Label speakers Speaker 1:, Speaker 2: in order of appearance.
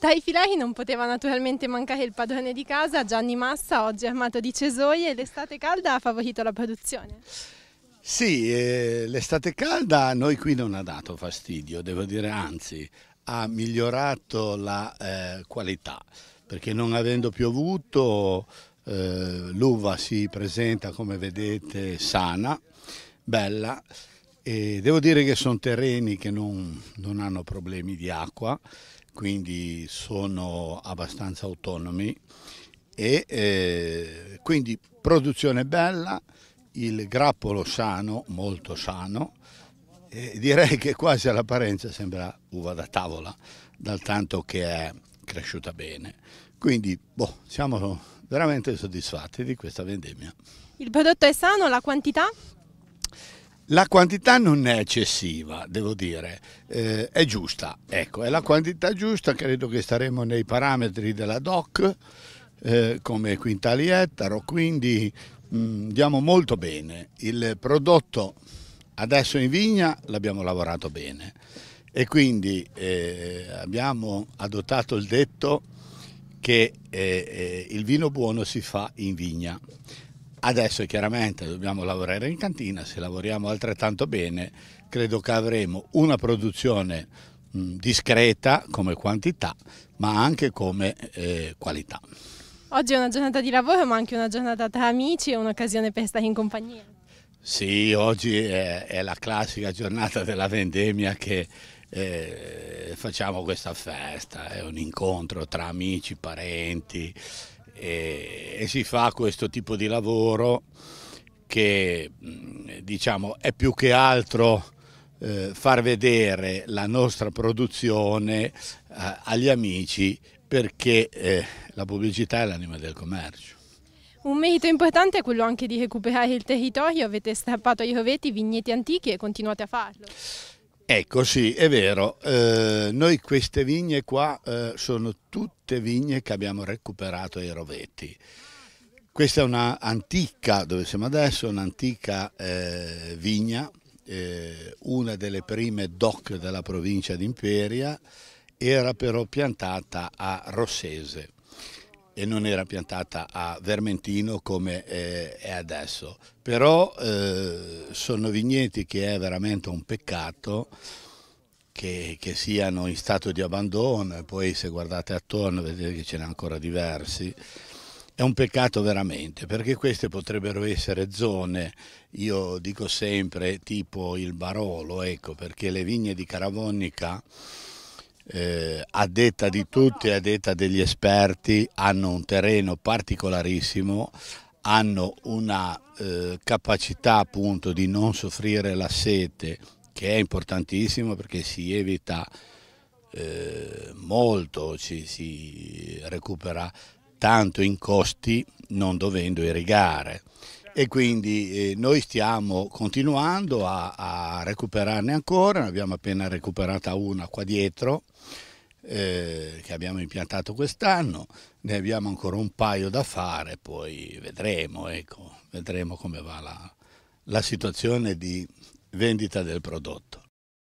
Speaker 1: Dai filari non poteva naturalmente mancare il padrone di casa, Gianni Massa, oggi armato di cesoie, l'estate calda ha favorito la produzione.
Speaker 2: Sì, eh, l'estate calda a noi qui non ha dato fastidio, devo dire anzi ha migliorato la eh, qualità perché non avendo piovuto eh, l'uva si presenta come vedete sana, bella e devo dire che sono terreni che non, non hanno problemi di acqua, quindi sono abbastanza autonomi e eh, quindi produzione bella, il grappolo sano, molto sano, eh, direi che quasi all'apparenza sembra uva da tavola, dal tanto che è cresciuta bene. Quindi boh, siamo veramente soddisfatti di questa vendemmia.
Speaker 1: Il prodotto è sano, la quantità?
Speaker 2: La quantità non è eccessiva, devo dire, eh, è giusta, ecco, è la quantità giusta, credo che staremo nei parametri della DOC eh, come quintali ettaro, quindi mh, mm, diamo molto bene. Il prodotto adesso in vigna l'abbiamo lavorato bene e quindi eh, abbiamo adottato il detto che eh, eh, il vino buono si fa in vigna Adesso chiaramente dobbiamo lavorare in cantina, se lavoriamo altrettanto bene credo che avremo una produzione mh, discreta come quantità ma anche come eh, qualità.
Speaker 1: Oggi è una giornata di lavoro ma anche una giornata tra amici e un'occasione per stare in compagnia.
Speaker 2: Sì, oggi è, è la classica giornata della vendemmia che eh, facciamo questa festa, è un incontro tra amici, parenti, e, e si fa questo tipo di lavoro che mm, diciamo, è più che altro eh, far vedere la nostra produzione eh, agli amici perché eh, la pubblicità è l'anima del commercio.
Speaker 1: Un merito importante è quello anche di recuperare il territorio, avete strappato i rovetti, vigneti antichi e continuate a farlo.
Speaker 2: Ecco sì, è vero, eh, noi queste vigne qua eh, sono tutte vigne che abbiamo recuperato ai rovetti. Questa è una antica, dove siamo adesso, un'antica eh, vigna, eh, una delle prime DOC della provincia d'Imperia, era però piantata a Rossese e non era piantata a Vermentino come eh, è adesso. Però eh, sono vigneti che è veramente un peccato che, che, siano in stato di abbandono e poi se guardate attorno vedete che ce n'è ancora diversi. È un peccato veramente perché queste potrebbero essere zone, io dico sempre, tipo il Barolo, ecco, perché le vigne di Caravonica eh, a detta di tutti, a detta degli esperti, hanno un terreno particolarissimo, hanno una eh, capacità appunto di non soffrire la sete che è importantissimo perché si evita eh, molto, ci, si recupera tanto in costi non dovendo irrigare e quindi eh, noi stiamo continuando a, a, recuperarne ancora, ne abbiamo appena recuperata una qua dietro eh, che abbiamo impiantato quest'anno, ne abbiamo ancora un paio da fare, poi vedremo, ecco, vedremo come va la, la situazione di vendita del prodotto.